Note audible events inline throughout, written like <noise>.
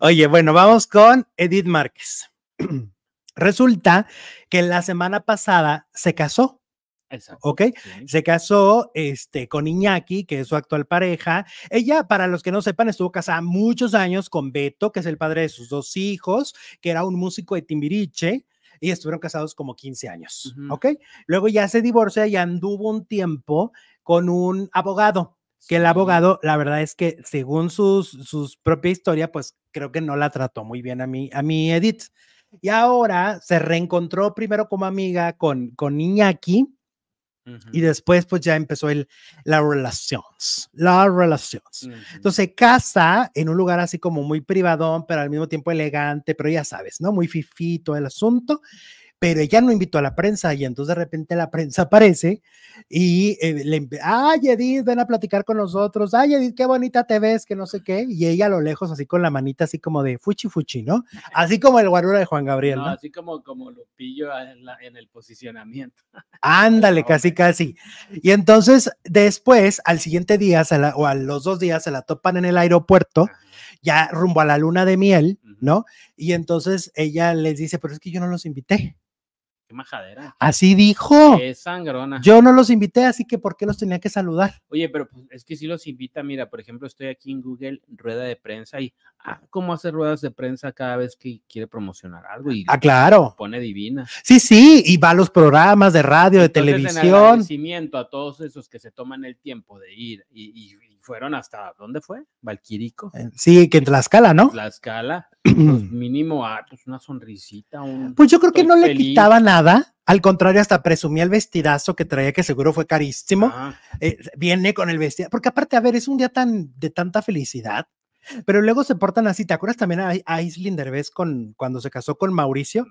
Oye, bueno, vamos con Edith Márquez. <clears throat> Resulta que la semana pasada se casó. Exacto. ¿Ok? Se casó este, con Iñaki, que es su actual pareja. Ella, para los que no sepan, estuvo casada muchos años con Beto, que es el padre de sus dos hijos, que era un músico de Timbiriche, y estuvieron casados como 15 años. ¿Ok? Luego ya se divorcia y anduvo un tiempo con un abogado que el abogado, la verdad es que según sus, sus propia historia, pues creo que no la trató muy bien a mí, a mí, Edith. Y ahora se reencontró primero como amiga con, con Iñaki y después pues ya empezó el, la relación, la relaciones. Entonces casa en un lugar así como muy privadón, pero al mismo tiempo elegante, pero ya sabes, ¿no? Muy fifito el asunto pero ella no invitó a la prensa y entonces de repente la prensa aparece y eh, le, ay Edith, ven a platicar con nosotros, ay Edith, qué bonita te ves, que no sé qué, y ella a lo lejos así con la manita así como de fuchi fuchi, ¿no? Así como el guarura de Juan Gabriel. No, Así como, como lo pillo en, el posicionamiento. <laughs> Ándale, casi, casi. Y entonces después, al siguiente día o a los dos días, se la topan en el aeropuerto. ya rumbo a la luna de miel, ¿no? Y entonces ella les dice, pero es que yo no los invité. Qué majadera. Así dijo. Qué sangrona. Yo no los invité, así que ¿por qué los tenía que saludar? Oye, pero pues, es que si los invita, mira, por ejemplo, estoy aquí en Google, rueda de prensa, y ah, cómo hace ruedas de prensa cada vez que quiere promocionar algo. Y ah, claro. Pone divina. Sí, sí, y va a los programas de radio, de televisión. En agradecimiento a todos esos que se toman el tiempo de ir y, y fueron hasta, ¿dónde fue? Valquirico. Eh, sí, que en Tlaxcala, ¿no? Tlaxcala. Pues, <clears throat> mínimo, ah, pues una sonrisita. Un, pues yo creo que no le quitaba nada. Al contrario, hasta presumía el vestidazo que traía, que seguro fue carísimo. Ah. Eh, viene con el vestido. Porque aparte, a ver, es un día tan de tanta felicidad. Pero luego se portan así. ¿Te acuerdas también a, Ice Isling con, cuando se casó con Mauricio?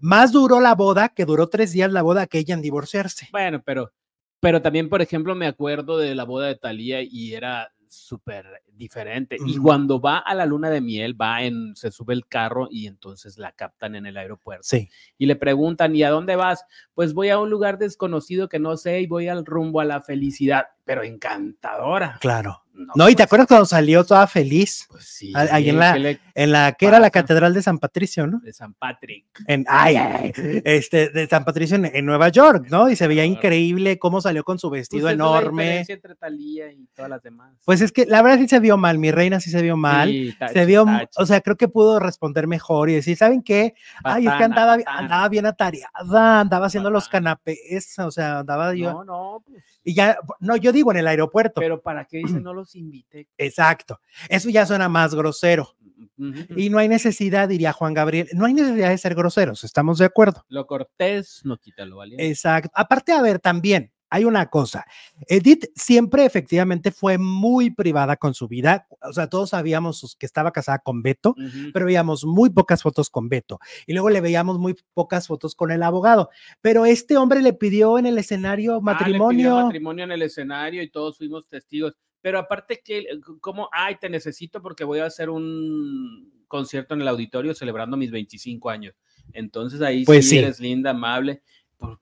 Más duró la boda, que duró tres días la boda, que ella en divorciarse. Bueno, pero, pero también, por ejemplo, me acuerdo de la boda de Talía y era súper diferente. Y cuando va a la luna de miel, va en, se sube el carro y entonces la captan en el aeropuerto. Sí. Y le preguntan, ¿y a dónde vas? Pues voy a un lugar desconocido que no sé y voy al rumbo a la felicidad, pero encantadora. Claro. No, y te pues. acuerdas cuando salió toda feliz. Pues sí. Ahí en la, en la que era la catedral de San Patricio, ¿no? De San Patrick. En, ay, este, de San Patricio en, Nueva York, ¿no? Y se veía increíble cómo salió con su pues vestido enorme. entre y todas las demás. Pues es que la verdad sí se vio mal, mi reina sí se vio mal. se vio, o sea, creo que pudo responder mejor y decir, ¿saben qué? ay, es que andaba, andaba bien atareada, andaba haciendo los canapés, o sea, andaba yo. No, no. Pues y ya, no, yo digo en el aeropuerto. Pero ¿para qué dicen <clears throat> no los Exacto. Eso ya suena más grosero. Mm, mm, y no hay necesidad, diría Juan Gabriel, no hay necesidad de ser groseros, estamos de acuerdo. Lo cortés no quita lo valiente. Exacto. Aparte, a ver, también, hay una cosa, Edith siempre efectivamente fue muy privada con su vida, o sea, todos sabíamos que estaba casada con Beto, pero veíamos muy pocas fotos con Beto y luego le veíamos muy pocas fotos con el abogado, pero este hombre le pidió en el escenario ah, matrimonio. matrimonio en el escenario y todos fuimos testigos pero aparte que, eh, como, ay, te necesito porque voy a hacer un concierto en el auditorio celebrando mis 25 años. Entonces ahí pues sí, eres linda, amable,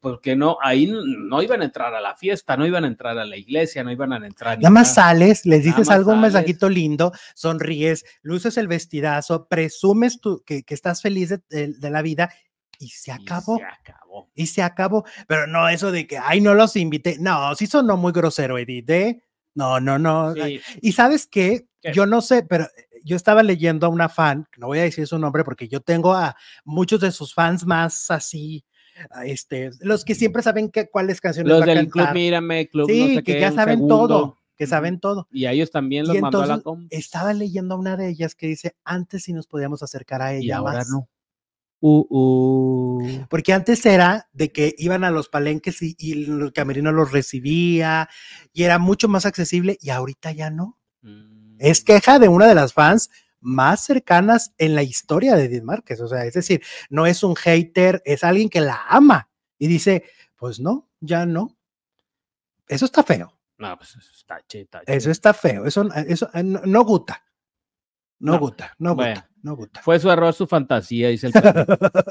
porque no, ahí no iban a entrar a la fiesta, no iban a entrar a la iglesia, no iban a entrar. Nada más sales, les dices algo, un mensajito lindo, sonríes, luces el vestidazo, presumes tú que, estás feliz de, la vida y se acabó. Y se acabó. Y se acabó. Pero no eso de que, ay, no los invité. No, sí sonó muy grosero, Edith. ¿eh? No, no, no. Y sabes qué? yo no sé, pero eh, yo estaba leyendo a una fan, no voy a decir su nombre porque yo tengo a muchos de sus fans más así, ah, este, los que siempre saben que, cuáles canciones los va a cantar. club mírame club sí, que ya saben todo que saben todo y a ellos también los mandó la estaba leyendo a una de ellas que dice antes sí nos podíamos acercar a ella más. no Uh, uh. Porque antes era de que iban a los palenques y, el camerino los recibía y era mucho más accesible y ahorita ya no. Es mm. queja de una de las fans más cercanas en la historia de Edith Márquez. O sea, es decir, no es un hater, es alguien que la ama y dice, pues no, ya no. Eso está feo. Pues eso está, feo, eso, no, gusta. No, gusta, no gusta. Fue su error, su fantasía, dice el <laughs>